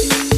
you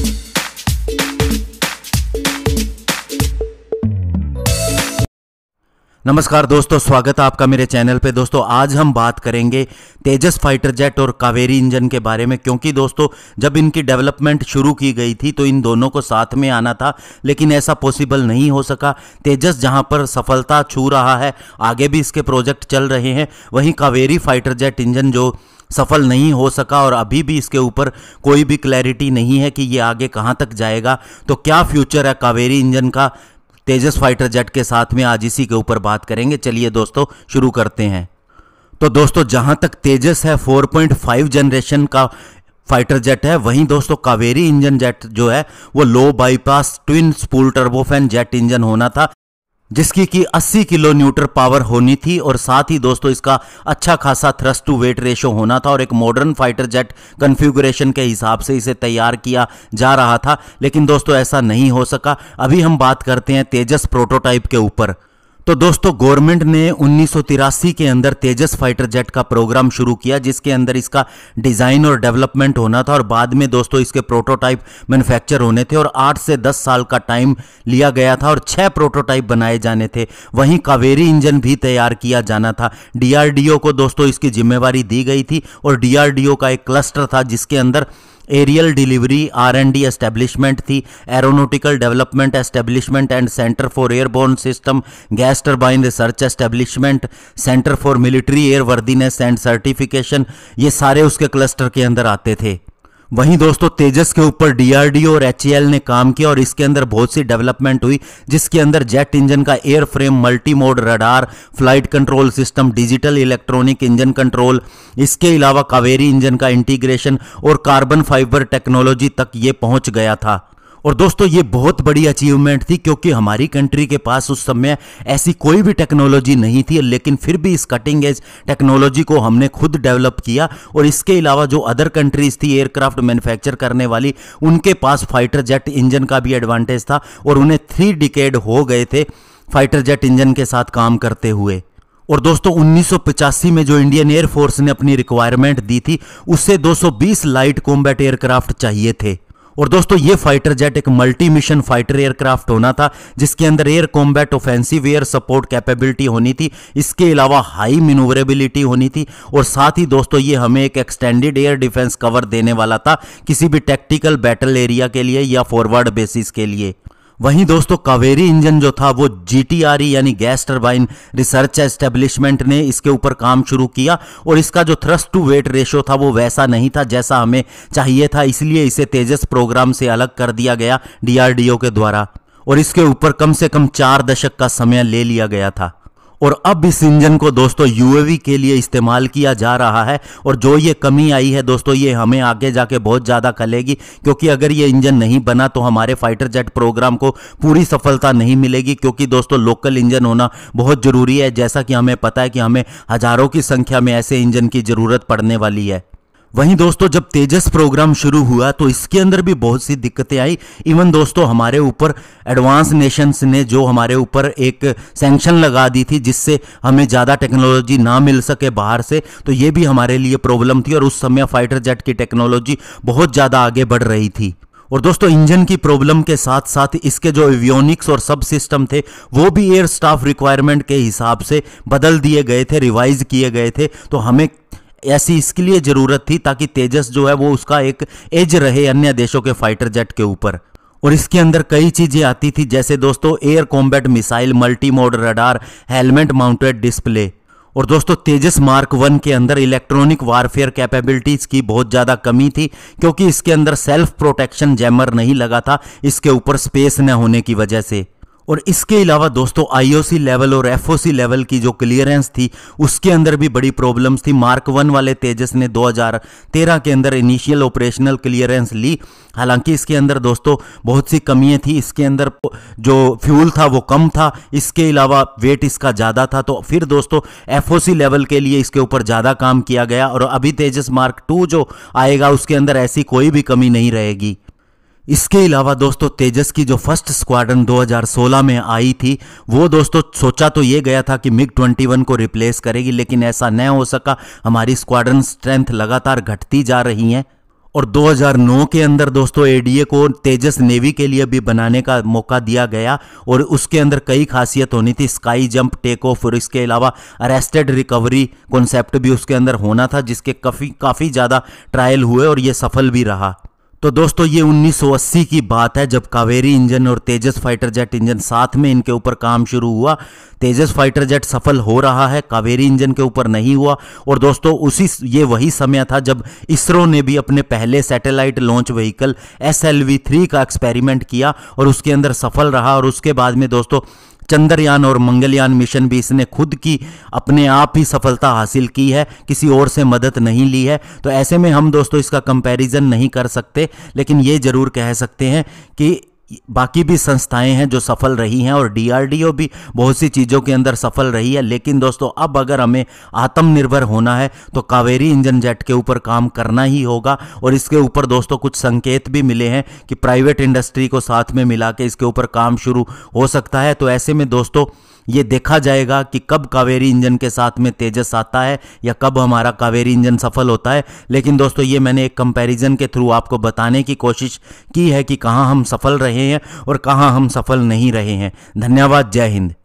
नमस्कार दोस्तों स्वागत है आपका मेरे चैनल पे दोस्तों आज हम बात करेंगे तेजस फाइटर जेट और कावेरी इंजन के बारे में क्योंकि दोस्तों जब इनकी डेवलपमेंट शुरू की गई थी तो इन दोनों को साथ में आना था लेकिन ऐसा पॉसिबल नहीं हो सका तेजस जहां पर सफलता छू रहा है आगे भी इसके प्रोजेक्ट चल रहे हैं वहीं कावेरी फाइटर जेट इंजन जो सफल नहीं हो सका और अभी भी इसके ऊपर कोई भी क्लैरिटी नहीं है कि ये आगे कहाँ तक जाएगा तो क्या फ्यूचर है कावेरी इंजन का तेजस फाइटर जेट के साथ में आज इसी के ऊपर बात करेंगे चलिए दोस्तों शुरू करते हैं तो दोस्तों जहां तक तेजस है 4.5 जनरेशन का फाइटर जेट है वहीं दोस्तों कावेरी इंजन जेट जो है वो low bypass twin spool turbofan jet engine होना था जिसकी कि 80 किलो न्यूटर पावर होनी थी और साथ ही दोस्तों इसका अच्छा खासा थ्रस्ट टू वेट रेशो होना था और एक मॉडर्न फाइटर जेट कन्फ्यूगुरेशन के हिसाब से इसे तैयार किया जा रहा था लेकिन दोस्तों ऐसा नहीं हो सका अभी हम बात करते हैं तेजस प्रोटोटाइप के ऊपर तो दोस्तों गवर्नमेंट ने उन्नीस के अंदर तेजस फाइटर जेट का प्रोग्राम शुरू किया जिसके अंदर इसका डिज़ाइन और डेवलपमेंट होना था और बाद में दोस्तों इसके प्रोटोटाइप मैन्युफैक्चर होने थे और 8 से 10 साल का टाइम लिया गया था और 6 प्रोटोटाइप बनाए जाने थे वहीं कावेरी इंजन भी तैयार किया जाना था डीआरडीओ को दोस्तों इसकी जिम्मेवारी दी गई थी और डीआरडीओ का एक क्लस्टर था जिसके अंदर aerial delivery R and D establishment थी aeronautical development establishment and centre for airborne system gas turbine research establishment centre for military air worthiness and certification ये सारे उसके क्लस्टर के अंदर आते थे वहीं दोस्तों तेजस के ऊपर डीआरडीओ और एच ने काम किया और इसके अंदर बहुत सी डेवलपमेंट हुई जिसके अंदर जेट इंजन का air frame multi mode radar flight control system digital electronic engine control इसके अलावा कावेरी इंजन का इंटीग्रेशन और कार्बन फाइबर टेक्नोलॉजी तक ये पहुंच गया था और दोस्तों ये बहुत बड़ी अचीवमेंट थी क्योंकि हमारी कंट्री के पास उस समय ऐसी कोई भी टेक्नोलॉजी नहीं थी लेकिन फिर भी इस कटिंग एज टेक्नोलॉजी को हमने खुद डेवलप किया और इसके अलावा जो अदर कंट्रीज थी एयरक्राफ्ट मैन्युफैक्चर करने वाली उनके पास फाइटर जेट इंजन का भी एडवांटेज था और उन्हें थ्री डिकेड हो गए थे फाइटर जेट इंजन के साथ काम करते हुए और दोस्तों उन्नीस में जो इंडियन एयरफोर्स ने अपनी रिक्वायरमेंट दी थी उससे 220 लाइट कॉम्बैट एयरक्राफ्ट चाहिए थे और दोस्तों ये फाइटर जेट एक मल्टी मिशन फाइटर एयरक्राफ्ट होना था जिसके अंदर air combat offensive air support capability होनी थी इसके अलावा हाई मिनोवरेबिलिटी होनी थी और साथ ही दोस्तों ये हमें एक एक्सटेंडेड एयर डिफेंस कवर देने वाला था किसी भी टेक्टिकल बैटल एरिया के लिए या फॉरवर्ड बेसिस के लिए वहीं दोस्तों कावेरी इंजन जो था वो जीटीआरई e यानी गैस टर्बाइन रिसर्च एस्टेब्लिशमेंट ने इसके ऊपर काम शुरू किया और इसका जो थ्रस्ट टू वेट रेशो था वो वैसा नहीं था जैसा हमें चाहिए था इसलिए इसे तेजस प्रोग्राम से अलग कर दिया गया डीआरडीओ के द्वारा और इसके ऊपर कम से कम चार दशक का समय ले लिया गया था और अब इस इंजन को दोस्तों यूएवी के लिए इस्तेमाल किया जा रहा है और जो ये कमी आई है दोस्तों ये हमें आगे जाके बहुत ज़्यादा खलेगी क्योंकि अगर ये इंजन नहीं बना तो हमारे फाइटर जेट प्रोग्राम को पूरी सफलता नहीं मिलेगी क्योंकि दोस्तों लोकल इंजन होना बहुत ज़रूरी है जैसा कि हमें पता है कि हमें हज़ारों की संख्या में ऐसे इंजन की ज़रूरत पड़ने वाली है वहीं दोस्तों जब तेजस प्रोग्राम शुरू हुआ तो इसके अंदर भी बहुत सी दिक्कतें आई इवन दोस्तों हमारे ऊपर एडवांस नेशंस ने जो हमारे ऊपर एक सैंक्शन लगा दी थी जिससे हमें ज़्यादा टेक्नोलॉजी ना मिल सके बाहर से तो ये भी हमारे लिए प्रॉब्लम थी और उस समय फाइटर जेट की टेक्नोलॉजी बहुत ज़्यादा आगे बढ़ रही थी और दोस्तों इंजन की प्रॉब्लम के साथ साथ इसके जो एवियोनिक्स और सब सिस्टम थे वो भी एयर स्टाफ रिक्वायरमेंट के हिसाब से बदल दिए गए थे रिवाइज किए गए थे तो हमें ऐसी इसके लिए ज़रूरत थी ताकि तेजस जो है वो उसका एक एज रहे अन्य देशों के फाइटर जेट के ऊपर और इसके अंदर कई चीज़ें आती थी जैसे दोस्तों air combat missile multi mode radar helmet mounted display और दोस्तों तेजस मार्क वन के अंदर इलेक्ट्रॉनिक वारफेयर कैपेबिलिटीज़ की बहुत ज़्यादा कमी थी क्योंकि इसके अंदर सेल्फ प्रोटेक्शन जैमर नहीं लगा था इसके ऊपर स्पेस न होने की वजह से और इसके अलावा दोस्तों आईओसी लेवल और एफओसी लेवल की जो क्लियरेंस थी उसके अंदर भी बड़ी प्रॉब्लम्स थी मार्क वन वाले तेजस ने 2013 के अंदर इनिशियल ऑपरेशनल क्लियरेंस ली हालांकि इसके अंदर दोस्तों बहुत सी कमियां थी इसके अंदर जो फ्यूल था वो कम था इसके अलावा वेट इसका ज़्यादा था तो फिर दोस्तों एफ लेवल के लिए इसके ऊपर ज़्यादा काम किया गया और अभी तेजस मार्क टू जो आएगा उसके अंदर ऐसी कोई भी कमी नहीं रहेगी इसके अलावा दोस्तों तेजस की जो फर्स्ट स्क्वाड्रन 2016 में आई थी वो दोस्तों सोचा तो ये गया था कि मिग 21 को रिप्लेस करेगी लेकिन ऐसा न हो सका हमारी स्क्वाड्रन स्ट्रेंथ लगातार घटती जा रही है और 2009 के अंदर दोस्तों एडीए को तेजस नेवी के लिए भी बनाने का मौका दिया गया और उसके अंदर कई खासियत होनी थी स्काई जंप टेक ऑफ और इसके अलावा अरेस्टेड रिकवरी कॉन्सेप्ट भी उसके अंदर होना था जिसके काफ़ी काफ़ी ज़्यादा ट्रायल हुए और ये सफल भी रहा तो दोस्तों ये 1980 की बात है जब कावेरी इंजन और तेजस फाइटर जेट इंजन साथ में इनके ऊपर काम शुरू हुआ तेजस फाइटर जेट सफल हो रहा है कावेरी इंजन के ऊपर नहीं हुआ और दोस्तों उसी ये वही समय था जब इसरो ने भी अपने पहले satellite launch vehicle S L का एक्सपेरिमेंट किया और उसके अंदर सफल रहा और उसके बाद में दोस्तों चंद्रयान और मंगलयान मिशन भी इसने खुद की अपने आप ही सफलता हासिल की है किसी और से मदद नहीं ली है तो ऐसे में हम दोस्तों इसका कंपैरिजन नहीं कर सकते लेकिन ये ज़रूर कह सकते हैं कि बाकी भी संस्थाएं हैं जो सफल रही हैं और डीआरडीओ भी बहुत सी चीज़ों के अंदर सफल रही है लेकिन दोस्तों अब अगर हमें आत्मनिर्भर होना है तो कावेरी इंजन जेट के ऊपर काम करना ही होगा और इसके ऊपर दोस्तों कुछ संकेत भी मिले हैं कि प्राइवेट इंडस्ट्री को साथ में मिला के इसके ऊपर काम शुरू हो सकता है तो ऐसे में दोस्तों ये देखा जाएगा कि कब कावेरी इंजन के साथ में तेजस आता है या कब हमारा कावेरी इंजन सफल होता है लेकिन दोस्तों ये मैंने एक कंपैरिजन के थ्रू आपको बताने की कोशिश की है कि कहाँ हम सफल रहे हैं और कहाँ हम सफल नहीं रहे हैं धन्यवाद जय हिंद